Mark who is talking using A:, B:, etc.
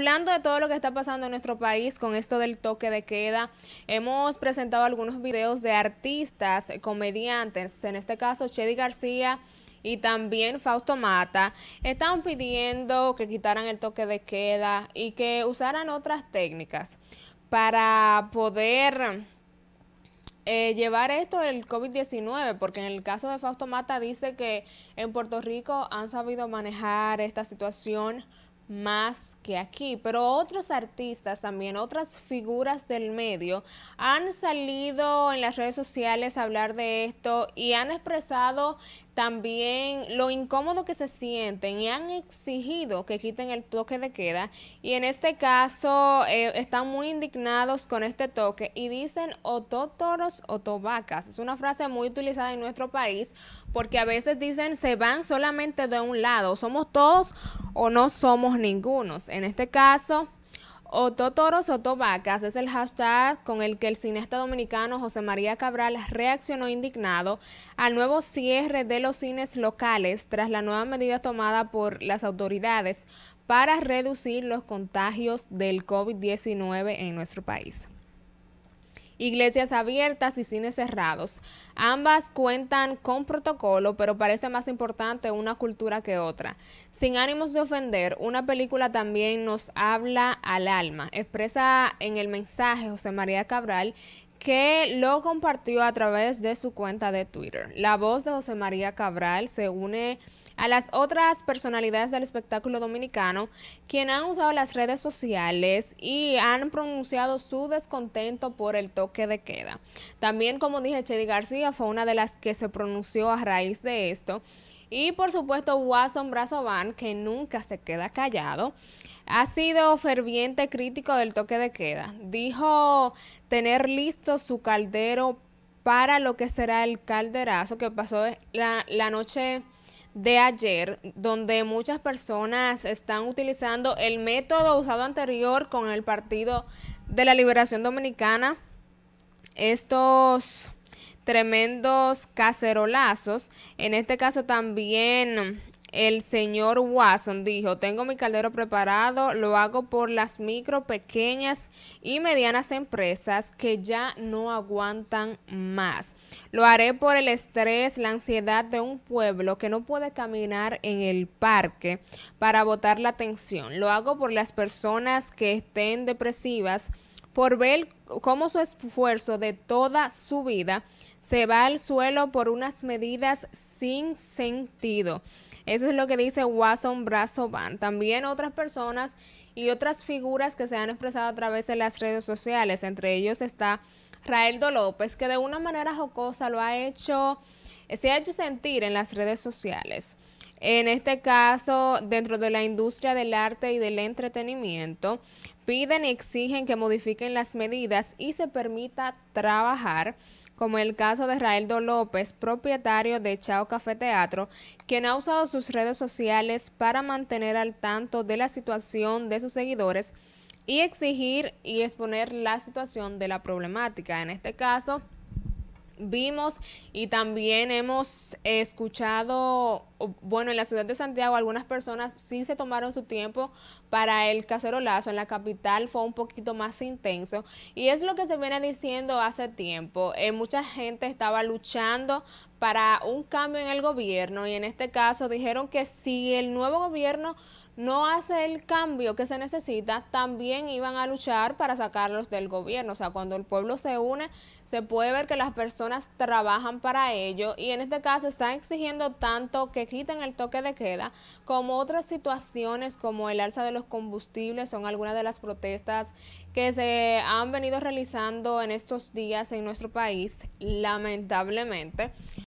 A: Hablando de todo lo que está pasando en nuestro país con esto del toque de queda, hemos presentado algunos videos de artistas, comediantes, en este caso Chedi García y también Fausto Mata, están pidiendo que quitaran el toque de queda y que usaran otras técnicas para poder eh, llevar esto del COVID-19, porque en el caso de Fausto Mata dice que en Puerto Rico han sabido manejar esta situación más que aquí, pero otros artistas también, otras figuras del medio han salido en las redes sociales a hablar de esto y han expresado también lo incómodo que se sienten y han exigido que quiten el toque de queda y en este caso eh, están muy indignados con este toque y dicen o toros o tobacas. Es una frase muy utilizada en nuestro país porque a veces dicen se van solamente de un lado, somos todos o no somos ningunos. En este caso, Ototoros Vacas es el hashtag con el que el cineasta dominicano José María Cabral reaccionó indignado al nuevo cierre de los cines locales tras la nueva medida tomada por las autoridades para reducir los contagios del COVID-19 en nuestro país iglesias abiertas y cines cerrados. Ambas cuentan con protocolo, pero parece más importante una cultura que otra. Sin ánimos de ofender, una película también nos habla al alma, expresa en el mensaje José María Cabral que lo compartió a través de su cuenta de Twitter. La voz de José María Cabral se une a las otras personalidades del espectáculo dominicano, quien han usado las redes sociales y han pronunciado su descontento por el toque de queda. También, como dije, Chedi García fue una de las que se pronunció a raíz de esto. Y por supuesto, Wasson Brazovan, que nunca se queda callado, ha sido ferviente crítico del toque de queda. Dijo tener listo su caldero para lo que será el calderazo que pasó la noche de ayer, donde muchas personas están utilizando el método usado anterior con el Partido de la Liberación Dominicana, estos tremendos cacerolazos. En este caso también el señor Watson dijo, tengo mi caldero preparado, lo hago por las micro, pequeñas y medianas empresas que ya no aguantan más. Lo haré por el estrés, la ansiedad de un pueblo que no puede caminar en el parque para botar la atención. Lo hago por las personas que estén depresivas, por ver cómo su esfuerzo de toda su vida se va al suelo por unas medidas sin sentido. Eso es lo que dice Watson Van. También otras personas y otras figuras que se han expresado a través de las redes sociales. Entre ellos está Raeldo López, que de una manera jocosa lo ha hecho, se ha hecho sentir en las redes sociales en este caso dentro de la industria del arte y del entretenimiento, piden y exigen que modifiquen las medidas y se permita trabajar como el caso de Raeldo López, propietario de Chao Café Teatro, quien ha usado sus redes sociales para mantener al tanto de la situación de sus seguidores y exigir y exponer la situación de la problemática. En este caso, vimos y también hemos escuchado, bueno, en la ciudad de Santiago algunas personas sí se tomaron su tiempo para el cacerolazo, en la capital fue un poquito más intenso y es lo que se viene diciendo hace tiempo. Eh, mucha gente estaba luchando para un cambio en el gobierno y en este caso dijeron que si el nuevo gobierno no hace el cambio que se necesita, también iban a luchar para sacarlos del gobierno. O sea, cuando el pueblo se une, se puede ver que las personas trabajan para ello y en este caso están exigiendo tanto que quiten el toque de queda como otras situaciones como el alza de los combustibles, son algunas de las protestas que se han venido realizando en estos días en nuestro país, lamentablemente.